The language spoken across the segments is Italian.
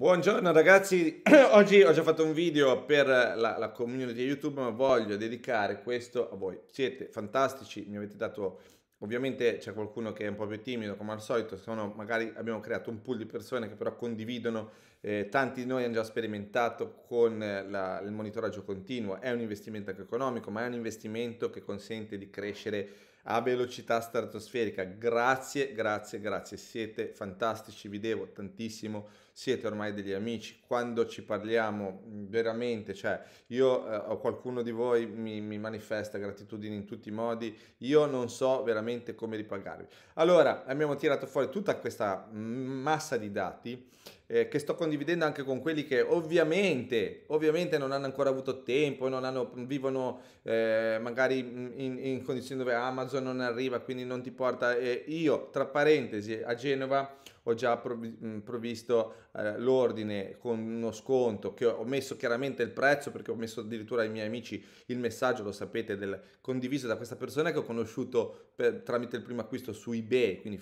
Buongiorno ragazzi, oggi ho già fatto un video per la, la, community YouTube ma voglio dedicare questo a voi. Siete fantastici, mi avete dato, ovviamente c'è qualcuno che è un po' più timido come al solito, sono, magari abbiamo creato un pool di persone che però condividono, eh, tanti di noi hanno già sperimentato con eh, la, il monitoraggio continuo, è un investimento anche economico ma è un investimento che consente di crescere a velocità stratosferica. Grazie, grazie, grazie, siete fantastici, vi devo tantissimo siete ormai degli amici, quando ci parliamo veramente, cioè io eh, o qualcuno di voi mi, mi, manifesta gratitudine in tutti i modi, io non so veramente come ripagarvi. Allora abbiamo tirato fuori tutta questa massa di dati eh, che sto condividendo anche con quelli che ovviamente, ovviamente non hanno ancora avuto tempo, non hanno, vivono eh, magari in, in, condizioni dove Amazon non arriva, quindi non ti porta. Eh, io, tra parentesi, a Genova ho già provvisto eh, l'ordine con uno sconto, che ho messo chiaramente il prezzo perché ho messo addirittura ai miei amici il messaggio, lo sapete, del, condiviso da questa persona che ho conosciuto per, tramite il primo acquisto su eBay, quindi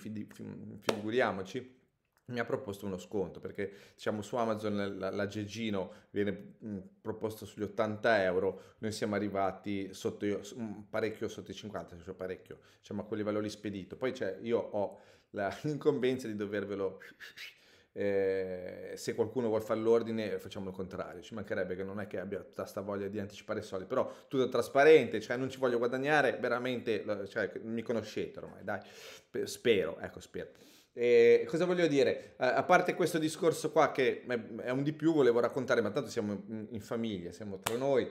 figuriamoci mi ha proposto uno sconto perché diciamo su Amazon la, la viene mh, proposto sugli 80 euro noi siamo arrivati sotto parecchio sotto i 50 cioè parecchio diciamo a quel livello lì spedito poi c'è, io ho la, l'incombenza di dovervelo... Eh, se qualcuno vuole fare l'ordine facciamo il contrario, ci mancherebbe che non è che abbia tutta sta voglia di anticipare i soldi, però tutto trasparente, cioè non ci voglio guadagnare, veramente, cioè, mi conoscete ormai, dai, spero, ecco, spero. Eh, cosa voglio dire? a parte questo discorso qua che è un di più, volevo raccontare, ma tanto siamo in famiglia, siamo tra noi,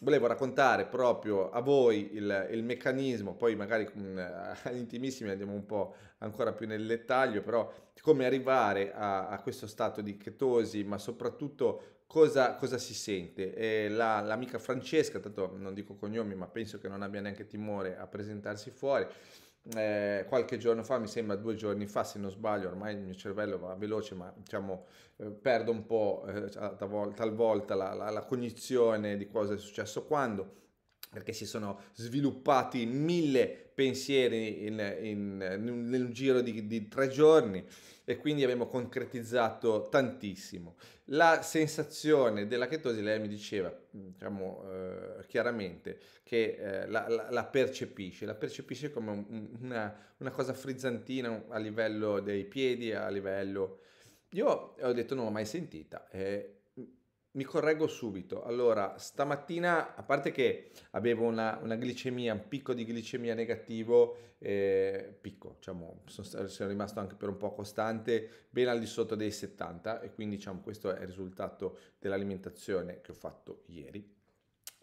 volevo raccontare proprio a voi il, il meccanismo, poi magari mh, eh, agli intimissimi andiamo un po' ancora più nel dettaglio, però come arrivare a, a questo stato di chetosi, ma soprattutto cosa, cosa si sente. Eh, la, l'amica Francesca, tanto non dico cognomi, ma penso che non abbia neanche timore a presentarsi fuori, eh, qualche giorno fa, mi sembra due giorni fa se non sbaglio, ormai il mio cervello va veloce ma diciamo eh, perdo un po' eh, talvolta la, la, la cognizione di cosa è successo quando perché si sono sviluppati mille pensieri in, in, in, in giro di, di, tre giorni e quindi abbiamo concretizzato tantissimo. La sensazione della chetosi, lei mi diceva diciamo, eh, chiaramente che eh, la, la, la, percepisce, la percepisce come un, una, una, cosa frizzantina a livello dei piedi, a livello... Io ho detto non l'ho mai sentita. Eh, mi correggo subito. Allora, stamattina, a parte che avevo una, una glicemia, un picco di glicemia negativo, eh, picco, diciamo, sono, sono, rimasto anche per un po' costante, ben al di sotto dei 70 e quindi diciamo questo è il risultato dell'alimentazione che ho fatto ieri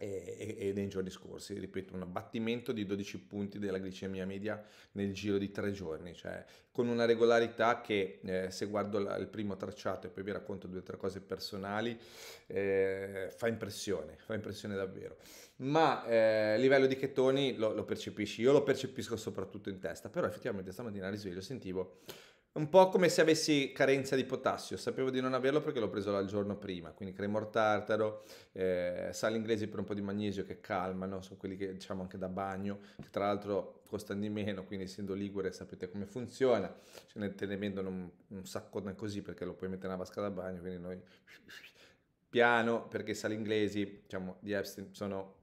e, nei giorni scorsi, ripeto, un abbattimento di 12 punti della glicemia media nel giro di tre giorni, cioè con una regolarità che eh, se guardo la, il primo tracciato e poi vi racconto due o tre cose personali, eh, fa impressione, fa impressione davvero. Ma a eh, livello di chetoni lo, lo percepisci, io lo percepisco soprattutto in testa, però effettivamente stamattina risveglio sentivo un po' come se avessi carenza di potassio, sapevo di non averlo perché l'ho preso il giorno prima, quindi cremor tartaro, eh, sali inglesi per un po' di magnesio che calmano, sono quelli che diciamo anche da bagno, che tra l'altro costano di meno, quindi essendo ligure sapete come funziona, ce ne, te ne vendono un, un sacco così perché lo puoi mettere nella vasca da bagno, quindi noi piano perché i sali inglesi diciamo, di Epstein sono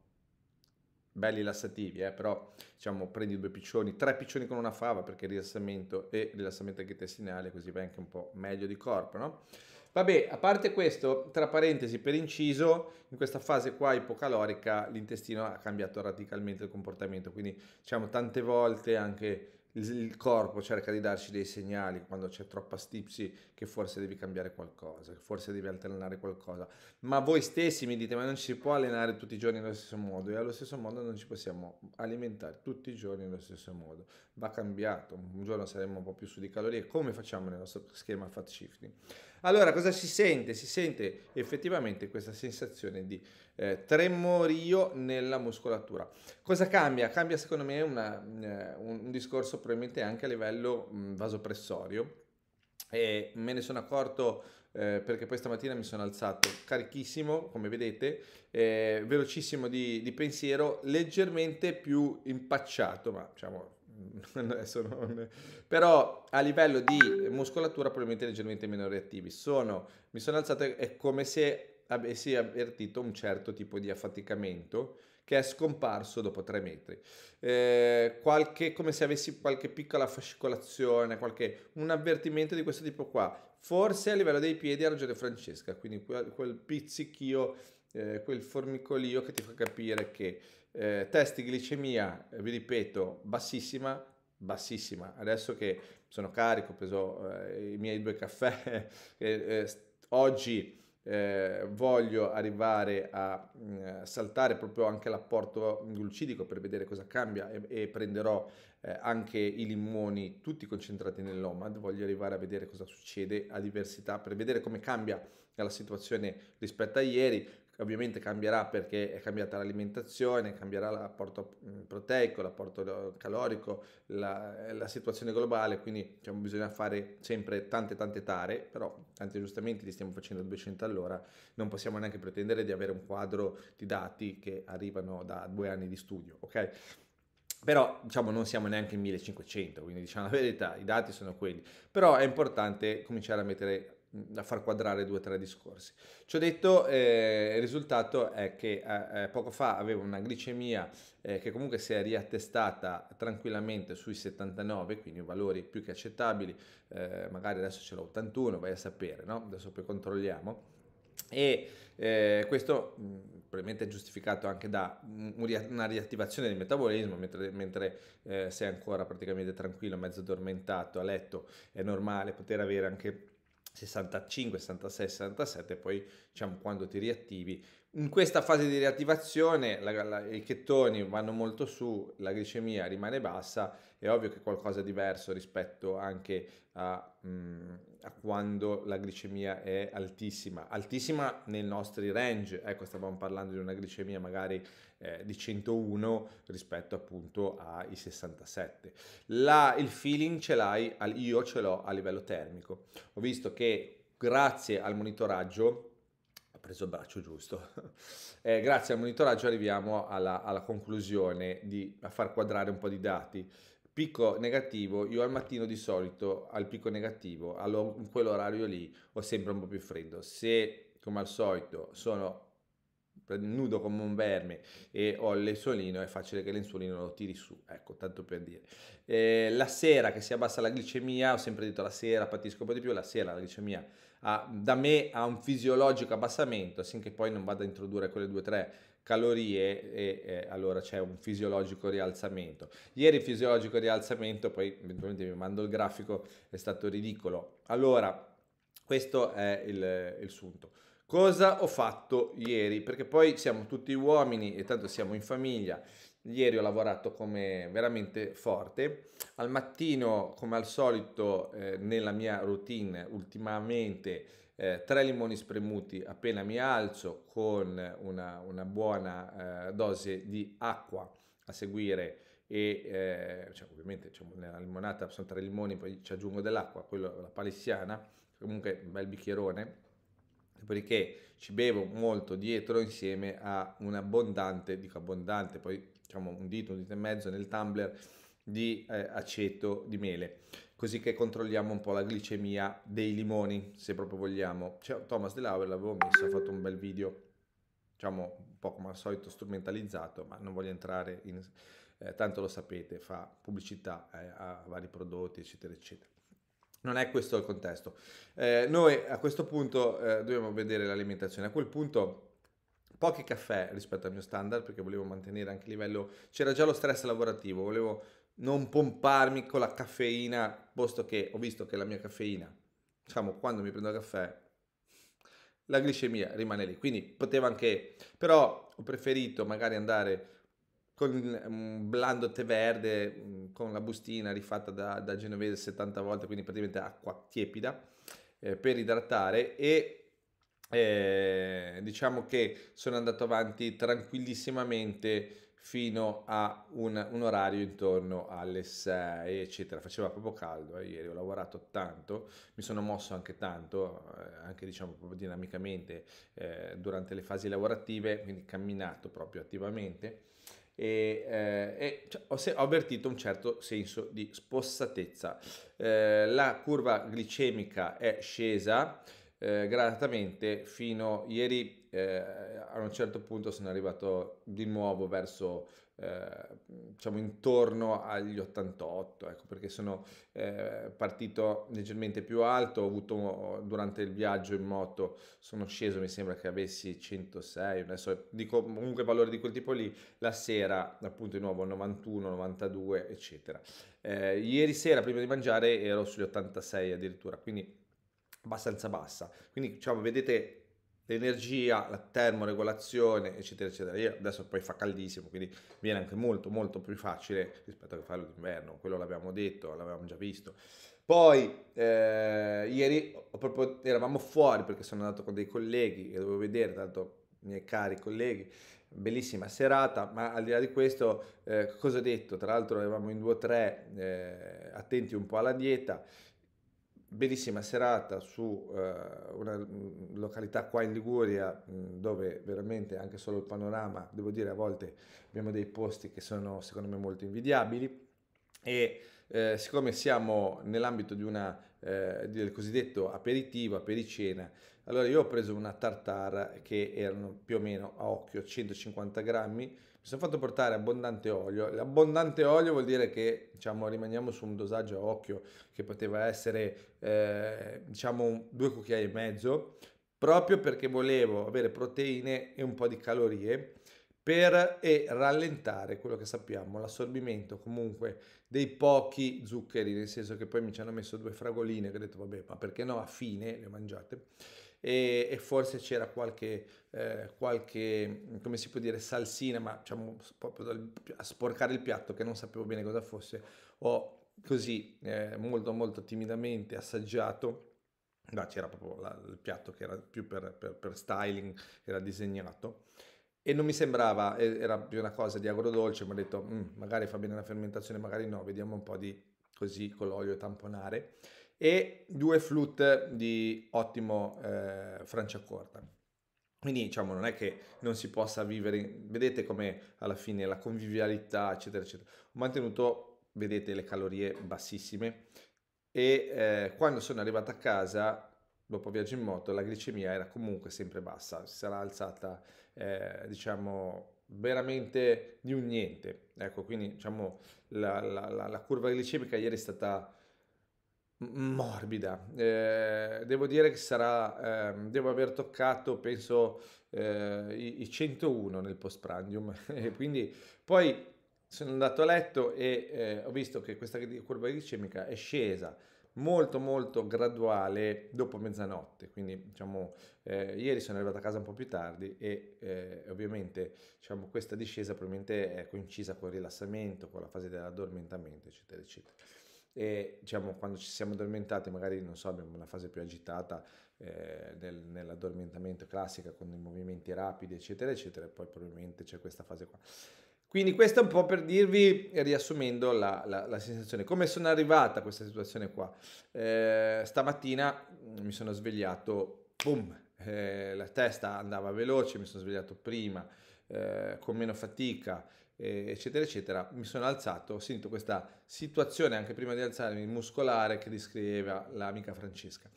belli lassativi, eh, però diciamo prendi due piccioni, tre piccioni con una fava perché rilassamento e rilassamento anche intestinale, così vai anche un po' meglio di corpo, no? Vabbè, a parte questo, tra parentesi, per inciso, in questa fase qua ipocalorica l'intestino ha cambiato radicalmente il comportamento, quindi diciamo tante volte anche il corpo cerca di darci dei segnali quando c'è troppa stipsi che forse devi cambiare qualcosa, che forse devi alternare qualcosa, ma voi stessi mi dite ma non ci si può allenare tutti i giorni nello stesso modo e allo stesso modo non ci possiamo alimentare tutti i giorni nello stesso modo, va cambiato, un giorno saremo un po' più su di calorie come facciamo nel nostro schema fat shifting. Allora cosa si sente? Si sente effettivamente questa sensazione di eh, tremorio nella muscolatura. Cosa cambia? Cambia secondo me una, eh, un, discorso probabilmente anche a livello mh, vasopressorio e me ne sono accorto eh, perché poi stamattina mi sono alzato carichissimo, come vedete, velocissimo di, di pensiero, leggermente più impacciato, ma diciamo adesso non... però a livello di muscolatura probabilmente leggermente meno reattivi. Sono, mi sono alzato, è come se avessi avvertito un certo tipo di affaticamento che è scomparso dopo tre metri. Eh, qualche, come se avessi qualche piccola fascicolazione, qualche, un avvertimento di questo tipo qua. Forse a livello dei piedi ha ragione Francesca, quindi quel, quel pizzichio, eh, quel formicolio che ti fa capire che eh, test di glicemia, eh, vi ripeto, bassissima, bassissima. Adesso che sono carico, ho preso eh, i miei due caffè, eh, eh oggi eh, voglio arrivare a mh, mm, saltare proprio anche l'apporto glucidico per vedere cosa cambia e, e prenderò anche i limoni tutti concentrati nell'OMAD, voglio arrivare a vedere cosa succede a diversità, per vedere come cambia la situazione rispetto a ieri, ovviamente cambierà perché è cambiata l'alimentazione, cambierà l'apporto mm, proteico, l'apporto calorico, la, la situazione globale, quindi diciamo, bisogna fare sempre tante tante tare, però tanti aggiustamenti li stiamo facendo a 200 all'ora, non possiamo neanche pretendere di avere un quadro di dati che arrivano da due anni di studio, ok? Però diciamo non siamo neanche in 1500, quindi diciamo la verità, i dati sono quelli, però è importante cominciare a mettere da far quadrare due o tre discorsi. Ci ho detto, eh, il risultato è che eh, eh, poco fa avevo una glicemia eh, che comunque si è riattestata tranquillamente sui 79, quindi valori più che accettabili, eh, magari adesso ce l'ho 81, vai a sapere, no? adesso poi controlliamo. E eh, questo mh, probabilmente è giustificato anche da una riattivazione del metabolismo, mentre, mentre eh, sei ancora praticamente tranquillo, mezzo addormentato, a letto, è normale poter avere anche 65, 66, 67, poi diciamo quando ti riattivi. In questa fase di riattivazione la, la, i chettoni vanno molto su, la glicemia rimane bassa, è ovvio che è qualcosa di diverso rispetto anche a, mh, mm, a, quando la glicemia è altissima, altissima nei nostri range, ecco stavamo parlando di una glicemia magari eh, di 101 rispetto appunto ai 67. La, il feeling ce l'hai, io ce l'ho a livello termico. Ho visto che grazie al monitoraggio preso il braccio giusto. Eh, grazie al monitoraggio arriviamo alla, alla, conclusione di a far quadrare un po' di dati. Picco negativo, io al mattino di solito al picco negativo, allo, in quell'orario lì, ho sempre un po' più freddo. Se come al solito sono nudo come un verme e ho l'insulino, è facile che l'insulino lo tiri su, ecco, tanto per dire. Eh, la sera che si abbassa la glicemia, ho sempre detto la sera, patisco un po' di più, la sera la glicemia ha, da me ha un fisiologico abbassamento, sinché poi non vada a introdurre quelle 2-3 calorie e eh, allora c'è un fisiologico rialzamento. Ieri fisiologico rialzamento, poi eventualmente vi mando il grafico, è stato ridicolo. Allora, questo è il, il sunto. Cosa ho fatto ieri? Perché poi siamo tutti uomini e tanto siamo in famiglia. Ieri ho lavorato come veramente forte. Al mattino, come al solito, eh, nella mia routine ultimamente eh, tre limoni spremuti appena mi alzo con una, una buona eh, dose di acqua a seguire e eh, cioè, ovviamente diciamo, nella limonata sono tre limoni, poi ci aggiungo dell'acqua, quello la palissiana, comunque un bel bicchierone Dopodiché ci bevo molto dietro insieme a un abbondante, dico abbondante, poi diciamo un dito, un dito e mezzo nel tumbler di eh, aceto di mele, così che controlliamo un po' la glicemia dei limoni, se proprio vogliamo. Cioè, Thomas De Lauer l'avevo messo, ha fatto un bel video, diciamo un po' come al solito strumentalizzato, ma non voglio entrare in... Eh, tanto lo sapete, fa pubblicità eh, a vari prodotti, eccetera, eccetera. Non è questo il contesto. Eh, noi a questo punto eh, dobbiamo vedere l'alimentazione. A quel punto pochi caffè rispetto al mio standard perché volevo mantenere anche il livello... C'era già lo stress lavorativo, volevo non pomparmi con la caffeina, posto che ho visto che la mia caffeina, diciamo, quando mi prendo il caffè, la glicemia rimane lì. Quindi poteva anche... Però ho preferito magari andare con un blando tè verde, mm, con la bustina rifatta da, da genovese 70 volte, quindi praticamente acqua tiepida eh, per idratare e eh, diciamo che sono andato avanti tranquillissimamente fino a un, un orario intorno alle 6 eccetera faceva proprio caldo eh, ieri ho lavorato tanto mi sono mosso anche tanto eh, anche diciamo proprio dinamicamente eh, durante le fasi lavorative quindi camminato proprio attivamente e, eh, e cioè, ho, se- ho, avvertito un certo senso di spossatezza. Eh, la curva glicemica è scesa eh, gradatamente fino a ieri, eh, a un certo punto sono arrivato di nuovo verso eh, diciamo intorno agli 88, ecco, perché sono eh, partito leggermente più alto, ho avuto durante il viaggio in moto sono sceso, mi sembra che avessi 106, adesso dico comunque valori di quel tipo lì, la sera appunto di nuovo 91, 92 eccetera. Eh, ieri sera prima di mangiare ero sugli 86 addirittura, quindi abbastanza bassa, quindi diciamo vedete l'energia, la termoregolazione, eccetera, eccetera. Io adesso poi fa caldissimo, quindi viene anche molto, molto più facile rispetto a farlo d'inverno, quello l'abbiamo detto, l'avevamo già visto. Poi eh, ieri proprio, eravamo fuori perché sono andato con dei colleghi che dovevo vedere, tanto miei cari colleghi, bellissima serata, ma al di là di questo, eh, cosa ho detto? Tra l'altro eravamo in due o tre, eh, attenti un po' alla dieta, bellissima serata su eh, una mm, località qua in Liguria mh, mm, dove veramente anche solo il panorama, devo dire a volte abbiamo dei posti che sono secondo me molto invidiabili e eh, siccome siamo nell'ambito di una, eh, del cosiddetto aperitivo, apericena, allora io ho preso una tartara che erano più o meno a occhio 150 grammi, sono fatto portare abbondante olio. L'abbondante olio vuol dire che diciamo, rimaniamo su un dosaggio a occhio che poteva essere eh, diciamo, due cucchiai e mezzo, proprio perché volevo avere proteine e un po' di calorie per e rallentare quello che sappiamo, l'assorbimento comunque dei pochi zuccheri, nel senso che poi mi ci hanno messo due fragoline che ho detto vabbè, ma perché no, a fine le ho mangiate e, e forse c'era qualche, eh, qualche, come si può dire, salsina, ma diciamo proprio dal, a sporcare il piatto che non sapevo bene cosa fosse. Ho così eh, molto molto timidamente assaggiato no, c'era proprio la, il piatto che era più per, per, per, styling era disegnato e non mi sembrava era più una cosa di agrodolce mi ha detto mm, magari fa bene la fermentazione magari no vediamo un po' di così con l'olio tamponare e due flute di ottimo eh, Franciacorta. Quindi diciamo non è che non si possa vivere, vedete come alla fine la convivialità eccetera eccetera. Ho mantenuto, vedete le calorie bassissime e eh, quando sono arrivato a casa dopo viaggio in moto la glicemia era comunque sempre bassa, si sarà alzata eh, diciamo veramente di un niente. Ecco, quindi diciamo la, la, la, la curva glicemica ieri è stata morbida. Eh, devo dire che sarà, eh, devo aver toccato, penso, eh, i, i, 101 nel postprandium. quindi poi sono andato a letto e eh, ho visto che questa curva glicemica è scesa molto molto graduale dopo mezzanotte quindi diciamo eh, ieri sono arrivato a casa un po' più tardi e eh, ovviamente diciamo questa discesa probabilmente è coincisa con il rilassamento con la fase dell'addormentamento eccetera eccetera e diciamo quando ci siamo addormentati magari non so abbiamo una fase più agitata eh, nel, nell'addormentamento classica con i movimenti rapidi eccetera eccetera e poi probabilmente c'è questa fase qua quindi questo è un po' per dirvi, riassumendo la, la, la sensazione, come sono arrivata a questa situazione qua. Eh, stamattina mm, mi sono svegliato, boom, eh, la testa andava veloce, mi sono svegliato prima, eh, con meno fatica, eh, eccetera, eccetera, mi sono alzato, ho sentito questa situazione anche prima di alzarmi muscolare che descriveva l'amica Francesca.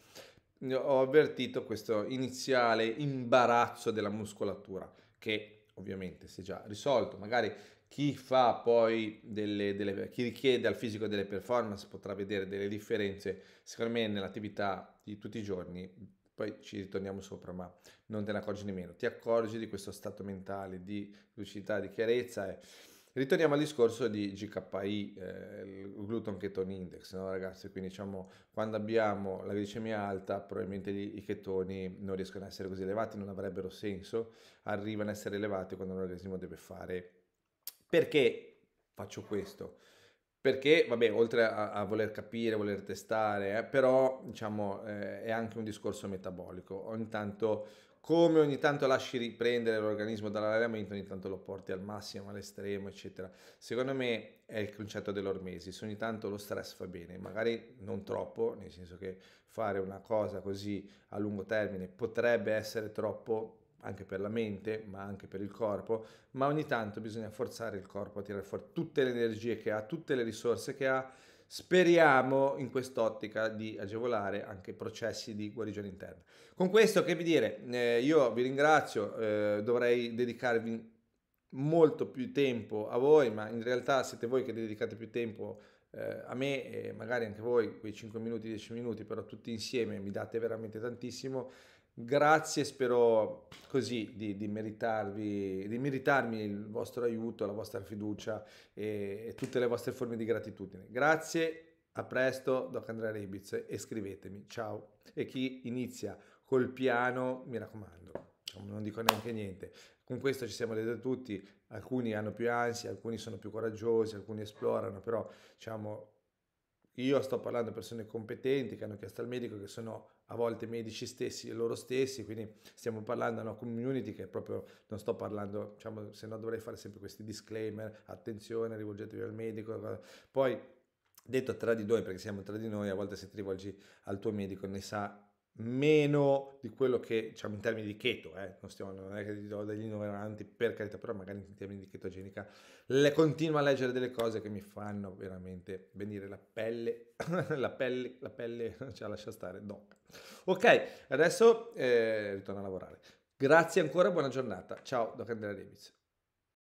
Ho avvertito questo iniziale imbarazzo della muscolatura che ovviamente si è già risolto, magari chi fa poi delle, delle, chi richiede al fisico delle performance potrà vedere delle differenze, secondo me nell'attività di tutti i giorni poi ci ritorniamo sopra, ma non te ne accorgi nemmeno. Ti accorgi di questo stato mentale di lucidità, di chiarezza. E... Ritorniamo al discorso di GKI, eh, il gluten ketone index, no, ragazzi? Quindi diciamo, quando abbiamo la glicemia alta, probabilmente gli, i chetoni non riescono a essere così elevati, non avrebbero senso, arrivano a essere elevati quando l'organismo deve fare. Perché faccio questo? perché, vabbè, oltre a, a, voler capire, voler testare, eh, però diciamo eh, è anche un discorso metabolico. Ogni tanto, come ogni tanto lasci riprendere l'organismo dall'allenamento, ogni tanto lo porti al massimo, all'estremo, eccetera. Secondo me è il concetto dell'ormesis, ogni tanto lo stress fa bene, magari non troppo, nel senso che fare una cosa così a lungo termine potrebbe essere troppo anche per la mente, ma anche per il corpo, ma ogni tanto bisogna forzare il corpo a tirare fuori tutte le energie che ha, tutte le risorse che ha. Speriamo in quest'ottica di agevolare anche processi di guarigione interna. Con questo che vi dire, eh, io vi ringrazio, eh, dovrei dedicarvi molto più tempo a voi, ma in realtà siete voi che dedicate più tempo eh, a me e magari anche voi, quei 5 minuti, 10 minuti, però tutti insieme mi date veramente tantissimo Grazie, spero così di, di, meritarvi, di meritarmi il vostro aiuto, la vostra fiducia e, e tutte le vostre forme di gratitudine. Grazie, a presto, Doc Andrea Ribiz e scrivetemi. Ciao. E chi inizia col piano, mi raccomando non dico neanche niente. Con questo ci siamo detti tutti, alcuni hanno più ansia, alcuni sono più coraggiosi, alcuni esplorano, però diciamo, io sto parlando di persone competenti che hanno chiesto al medico che sono a volte medici stessi, loro stessi, quindi stiamo parlando di una community che proprio non sto parlando, diciamo, se no dovrei fare sempre questi disclaimer, attenzione, rivolgetevi al medico, eh. poi detto tra di noi, perché siamo tra di noi, a volte se ti rivolgi al tuo medico ne sa meno di quello che diciamo in termini di cheto, eh, non, stiamo, non è che ti do degli ignoranti per carità, però magari in termini di chetogenica le, continuo a leggere delle cose che mi fanno veramente venire la pelle, la pelle, la pelle, cioè lascia stare, no. Ok, adesso eh, ritorno a lavorare. Grazie ancora, buona giornata. Ciao da Candela Davis.